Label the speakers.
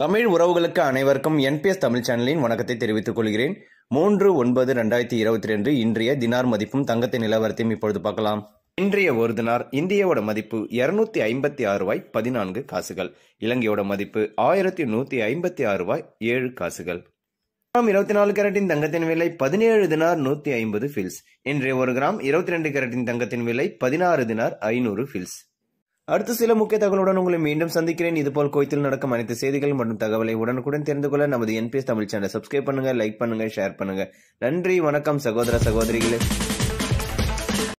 Speaker 1: தமிழ் உறவுகளுக்கு அனைவருக்கும் என்பிஎஸ் தமிழ் சேனலின் வணக்கத்தை தெரிவித்துக் கொள்கிறேன் மூன்று ஒன்பது ரெண்டாயிரத்தி இருபத்தி ரெண்டு இன்றைய தினார் மதிப்பும் தங்கத்தின் நிலவரத்தையும் இப்பொழுது பார்க்கலாம் இன்றைய ஒரு தினார் இந்தியாவோட மதிப்பு இருநூத்தி ஐம்பத்தி ஆறு ரூபாய் பதினான்கு காசுகள் இலங்கையோட மதிப்பு ஆயிரத்தி நூத்தி ஐம்பத்தி ஆறு ரூபாய் ஏழு காசுகள் இருபத்தி நாலு கேரட்டின் தங்கத்தின் விலை பதினேழு தினார் நூத்தி ஐம்பது ஃபில்ஸ் இன்றைய ஒரு கிராம் இருபத்தி ரெண்டு கேரட்டின் தங்கத்தின் விலை பதினாறு தினார் ஐநூறு ஃபில்ஸ் அடுத்த சில முக்கிய தகவலுடன் உங்களை மீண்டும் சந்திக்கிறேன் இதுபோல் கோயத்தில் நடக்கும் அனைத்து செய்திகள் மற்றும் தகவலை உடனுக்குடன் தெரிந்து கொள்ள நமது என்பிஎஸ் தமிழ் சேனல் சப்ஸ்கிரைப் பண்ணுங்க லைக் பண்ணுங்க ஷேர் பண்ணுங்க நன்றி வணக்கம் சகோதர சகோதரிகளே